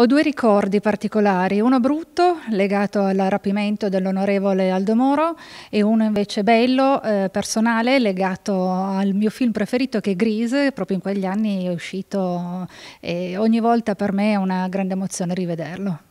Ho due ricordi particolari, uno brutto legato al rapimento dell'onorevole Aldo Moro e uno invece bello, eh, personale, legato al mio film preferito che è Grease, proprio in quegli anni è uscito e ogni volta per me è una grande emozione rivederlo.